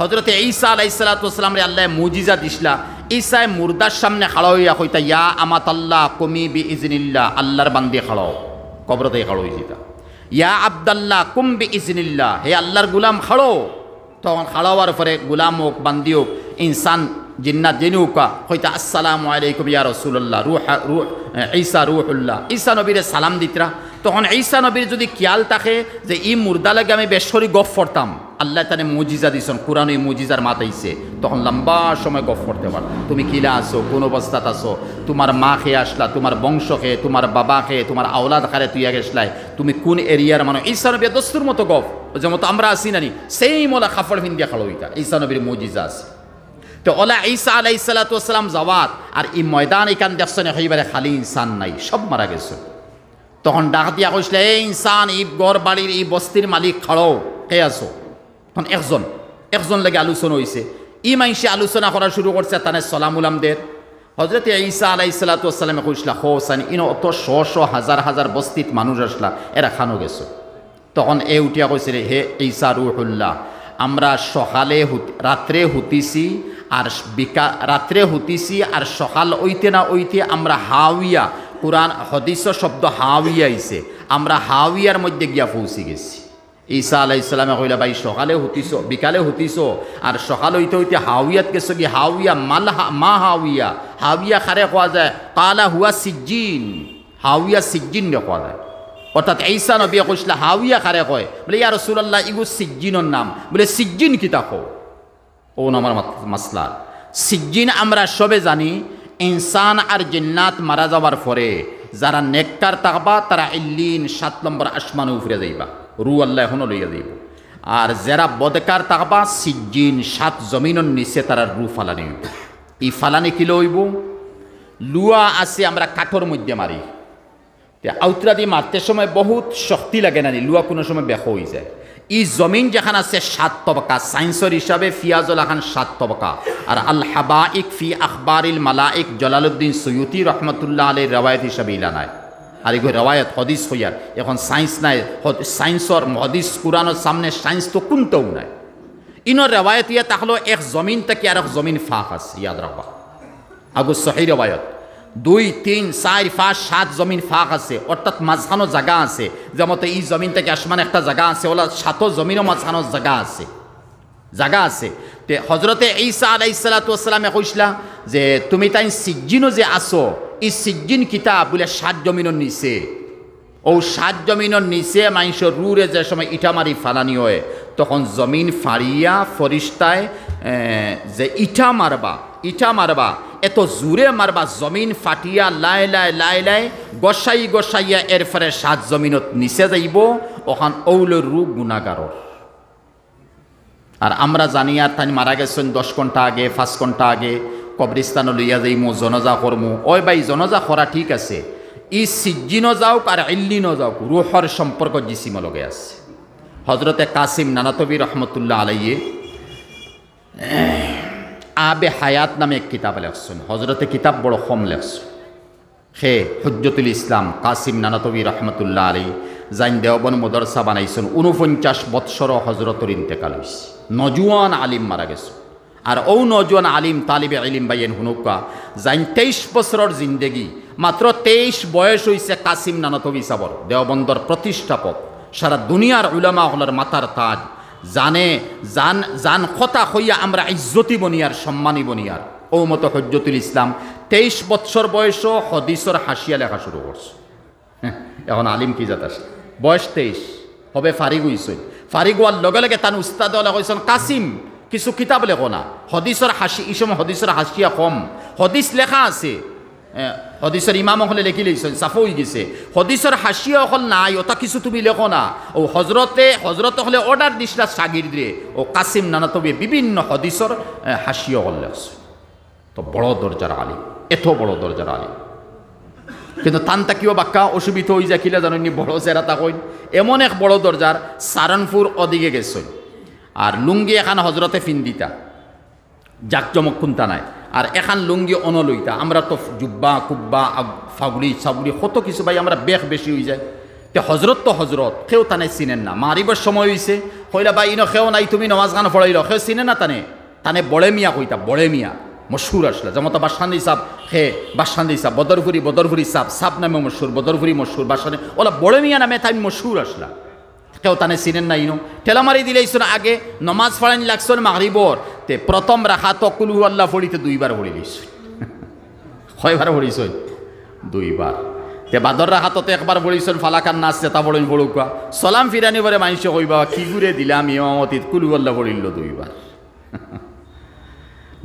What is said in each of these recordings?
হজরতে ঈসা আলাই সালাতামরে আল্লাহ মুজিজা দিসলা ঈসায় মুর্দার সামনে খাড়া হইয়া কইতা ইয়া আমাত আল্লাহ কমি বি ইজনিল্লা আল্লাহর বান্দি খাড়াও কবরতে খাড়ো হইতা ইয়া আবদাল্লাহ কুম বি ইজনিল্লা হে আল্লাহর গুলাম খাড়ো তখন খাড়া পরে গুলাম হোক বান্দি হোক ইনসান জিন্নাত জেনে উকা হইতা আসসালামু আলাইকুম ইয়া রসুল্লাহ রুহ রুহ ঈসা রুহুল্লাহ ঈসা নবীরে সালাম দিতরা তখন ঈসা নবীর যদি খেয়াল থাকে যে ই মুর্দা লাগে আমি বেশ্বরী গফ ফরতাম আল্লাহ তানে মজিজা দিছন কোরআন ওই মজিজার মাতাইছে তখন লম্বা সময় গফ করতে পার তুমি কিলা আসো কোন অবস্থাত আসো তোমার মা খেয়ে আসলা তোমার বংশ খেয়ে তোমার বাবা খেয়ে তোমার আওলাদ খারে তুই আসলাই তুমি কোন এরিয়ার মানো নবী দস্তুর মতো গফ যেমন তো আমরা আসি নানি সেই মোলা খাফড় দিয়ে খালো ঈসা নবীর মজিজা আছে তো ওলা ঈসা আলাই সালাতাম যাওয়াত আর এই ময়দান এখান দেখছেন হইবারে খালি ইনসান নাই সব মারা গেছে তখন ডাক দিয়া কইসলে এই ইনসান ই গড় বাড়ির এই বস্তির মালিক খাড়ো কে আছো তখন একজন একজন লাগে আলোচনা হয়েছে ই মাইসে আলোচনা করা শুরু করছে তানে উলামদের হজরত ঈসা আলাই সালাতামে কইসলা হোসান ইন অত শ শ হাজার হাজার বস্তিত মানুষ আসলা এরা খানো গেছো তখন এ উঠিয়া রে হে ঈসা রুহুল্লাহ আমরা সকালে রাত্রে হুতিছি আর বিকা রাত্রে হুতিছি আর সকাল ওইতে না ওইতে আমরা হাউইয়া কোরআন হদিস শব্দ হাওয়িয়া আইছে আমরা হাওয়িয়ার মধ্যে গিয়া পৌঁছে গেছি ঈসা আলাহ ইসলামে কইলা ভাই সকালে হতিস বিকালে হতিস আর সকাল হইতে হইতে হাওয়াত গেছ কি হাওয়া মাল মা হাওয়া হাওয়া খারে কোয়া যায় কালা হুয়া সিজিন হাওয়া সিজিন রে কোয়া যায় অর্থাৎ ঈসা নবী কইছিল হাওয়া খারে কয় বলে ইয়া রসুল্লাহ ইগু সিজিনর নাম বলে সিজিন কিতা কো ও আমার মাসলা সিজিন আমরা সবে জানি ইনসান আর জিন্নাত মারা যাওয়ার পরে যারা নেককার তাকবা তারা ইল্লিন সাত নম্বর আসমান উফরে যাইবা রু আল্লাহ এখনও লইয়া যাইব আর যারা বদকার তাকবা সিজিন সাত জমিনের নিচে তারা রু ফালানি হইব ই ফালানি কি লইব লুয়া আছে আমরা কাঠোর মধ্যে মারি আউতরা দিয়ে মারতে সময় বহুত শক্তি লাগে না লুয়া কোনো সময় ব্যাখ হয়ে যায় ই জমিন যেখানে আছে সাত তবকা সায়েন্সর হিসাবে ফিয়াজুল খান সাত তবকা আর আল ইক ফি আখবারিল মালাইক জলালউদ্দিন সৈয়দি রহমতুল্লাহ আলীর রবায়ত হিসাবে ইলানায় আর এগুলো রবায়ত হদিস হইয়ার এখন সায়েন্স নাই সায়েন্সর হদিস কুরানোর সামনে সায়েন্স তো কোনটাও নাই ইনর রবায়ত ইয়া তাহলে এক জমিন থেকে আর এক জমিন ফাঁক আছে ইয়াদ রাখবা আগু সহি রবায়ত দুই তিন চার পাঁচ সাত জমিন ফাঁক আছে অর্থাৎ মাঝখানো জায়গা আছে যেমন এই জমিন থেকে আসমান একটা জায়গা আছে ওলা সাতো জমিনও মাঝখানো জায়গা আছে জায়গা আছে তে হজরতে এই আলাই সালাতামে কইসলা যে তুমি তাই সিজ্জিনও যে আসো এই সিজ্জিন কিতাব বলে সাত জমিনের নিচে ও সাত জমিনের নিচে মানুষের রুরে যে সময় ইটামারি ফালানি হয় তখন জমিন ফাড়িয়া ফরিস্তায় যে ইটা মারবা ইটা মারবা এত জুরে মারবা জমিন ফাটিয়া লাই লাই লাই লাই গসাই গসাইয়া এরপরে সাত জমিনত নিচে যাইব ওখান ঔলের রূপ গুণাগারর আর আমরা জানি আর তাই মারা গেছেন দশ ঘন্টা আগে পাঁচ ঘন্টা আগে কবরিস্তান লইয়া যাইম জনজা করমু ওই ভাই জনজা করা ঠিক আছে ই সিজ্জিনো যাওক আর ইল্লিনো যাওক রুহর সম্পর্ক জিসিমলগে আছে হজরতে কাসিম নানাতবি রহমতুল্লাহ আলাইয়ে আবে হায়াত নামে এক কিতাব লেখছেন হজরতে কিতাব বড় কম লেখছেন হে হজ্জতুল ইসলাম কাসিম নানাতবি রহমতুল্লাহ আলী জাইন দেওবন মদরসা বানাইছেন উনপঞ্চাশ বৎসর হজরতর ইন্তেকাল হয়েছে নজুয়ান আলিম মারা গেছে আর ও নজওয়ান আলিম তালিবে আলিম বাইয়েন হুনুকা যাইন তেইশ বছরের জিন্দেগি মাত্র তেইশ বয়স হয়েছে কাসিম নানাতবি সাবর দেওবন্দর প্রতিষ্ঠাপক সারা দুনিয়ার উলামা হলার মাতার তাজ জানে জান জান কথা হইয়া আমরা ইজ্জতি বনিয়ার সম্মানী বনিয়ার মত হজ্জতুল ইসলাম তেইশ বৎসর বয়স হদিসর হাসিয়া লেখা শুরু করছে হ্যাঁ, এখন আলিম কি জাত আসে বয়স তেইশ হবে ফারিগ হইসই ফারিগ হওয়ার লগে লগে তান উস্তাদ কইসন কাসিম কিছু কিতাব লেখো না হদিসর হাসি ইসম হদিসর হাসিয়া কম হদিস লেখা আছে হদিসের ইমাম হলে লেখি লিখছেন সাফ হয়ে গেছে হদিসের হাসিয়া অকল নাই ওটা কিছু তুমি লেখো না ও হজরতে হজরত হলে অর্ডার দিসরা সাগির দিয়ে ও কাসিম নানা তবে বিভিন্ন হদিসর হাসিয়া অকল লেখছে তো বড় দরজার আলী এত বড় দরজার আলী কিন্তু তান তাকিও বাক্কা অসুবিধা হয়ে যায় কিলা জানি বড় চেরা তাকইন এমন এক বড় দরজার সারনপুর অদিকে গেছে আর লুঙ্গি এখানে হজরতে ফিন্দিতা জমক খুনতা নাই আর এখান লুঙ্গি অনলইতা আমরা তো জুব্বা কুব্বা ফাগুলি সাগুলি কত কিছু ভাই আমরা বেশ বেশি হয়ে যায় তে হজরত তো হজরত কেউ তানে চিনেন না মারিবার সময় হয়েছে হইলা বা ইনো কেউ নাই তুমি নমাজ গান ফড়াইল কেউ চিনে না তানে তানে বড়ে মিয়া কইতা বড়ে মিয়া মশুর আসলে যেমন তো বাসান্দি সাপ হে বাসান্দি সাপ বদরফুরি বদরফুরি সাপ সাপ নামে মশুর বদরফুরি মশুর বাসানি ওলা বড়ে মিয়া নামে তাই মশুর আসলা কেউ তানে চিনেন না ইনো ঠেলা মারি দিলে আগে নমাজ ফড়াইনি লাগছো মারিবর তে প্রথম রাখা তো কুলহু আল্লাহ পড়িতে দুইবার পড়ি দিস কয়বার পড়িস দুইবার তে বাদর রাখা তো একবার পড়িস ফালাকার নাচ চেতা পড়েন পড়ুকা সলাম ফিরানি পরে মানুষে কইবা কি ঘুরে দিলাম ইমামতিত কুলহু আল্লাহ পড়িল দুইবার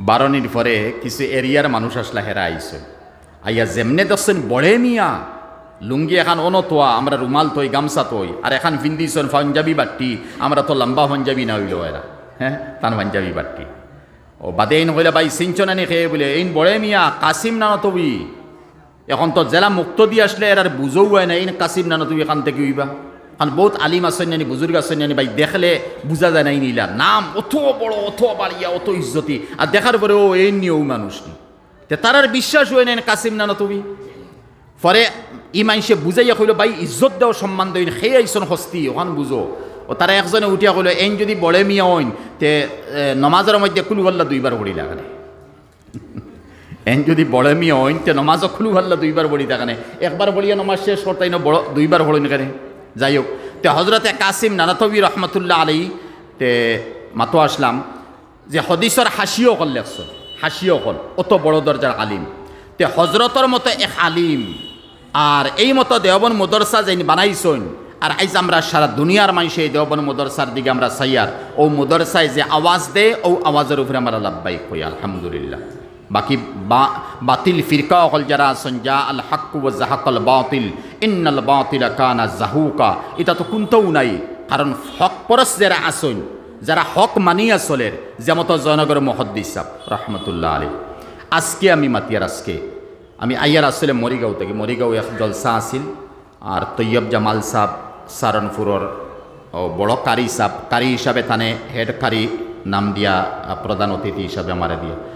বারণির পরে কিছু এরিয়ার মানুষ আসলা হেরা আইছ আইয়া যেমনে দেখছেন বড়ে মিয়া লুঙ্গি এখন অনতোয়া আমরা রুমাল তৈ গামছা তৈ আর এখন ফিন্দিছন পাঞ্জাবি বাট্টি আমরা তো লম্বা পাঞ্জাবি না হইল এরা হ্যাঁ তান পাঞ্জাবি বাট্টি ও বাদে এইন কইলা বাই সিঞ্চনা নি খেয়ে বলে এইন বড়ে মিয়া কাসিম না তুই এখন তো জেলা মুক্ত দিয়ে আসলে এর আর বুঝও হয় না এইন কাসিম না তুই এখান থেকে উইবা কারণ বহুত আলিম আসন্যানি বুজুর্গ আসন্যানি ভাই দেখলে বুঝা যায় না এই নিলা নাম অত বড় অত বাড়িয়া অত ইজ্জতি আর দেখার পরে ও এই ও মানুষ নি তার আর বিশ্বাস হয় না কাসিম না তুমি পরে ই মানুষে বুঝাইয়া কইল ভাই ইজ্জত দেওয়া সম্মান দইন সেই আইসন হস্তি ওখান বুঝো ও তারা একজনে উঠিয়া কইল এন যদি বড়ে মিয়া ওইন তে নমাজের মধ্যে ভাল্লা দুইবার বড়ি লাগানে এন যদি বড়ে মিয়া ওইন তে নমাজও ভাল্লা দুইবার বড়ি তাকানে একবার বলিয়া নমাজ শেষ করতাই বড় দুইবার না কেন যাই হোক তে হজরতে কাসিম নানাথবি রহমতুল্লাহ আলী তে মাতো আসলাম যে হদিসর হাসিও কল লেখছ হাসিও কল অত বড় দরজার আলিম তে হজরতর মতো এক আলিম আর এই মতো দেওবন মদরসা যেন বানাইছইন আর আইজ আমরা সারা দুনিয়ার মানুষে এই দেওবন মদরসার দিকে আমরা সাইয়ার ও মদরসায় যে আওয়াজ দেয় ও আওয়াজের উপরে আমরা লাভবাই হই আলহামদুলিল্লাহ বাকি বাতিল ফিরকা অকল যারা আসন যা আল হাক্কু ও জাহাকল বাতিল ইন্নাল বাতিল কানা জাহুকা এটা তো কুন্তও নাই কারণ হক পরশ যারা আসন যারা হক মানি আসলের যেমত জয়নগর মহদ্দি সাহ রহমতুল্লাহ আলী আজকে আমি মাতিয়ার আজকে আমি আইয়ার আসলে মরিগাঁও থেকে মরিগাঁও এক জলসা আসিল আর তৈয়ব জামাল সাহ সারনপুরর বড় কারি হিসাব কারি হিসাবে তানে হেড কারি নাম দিয়া প্রধান অতিথি হিসাবে আমার দিয়া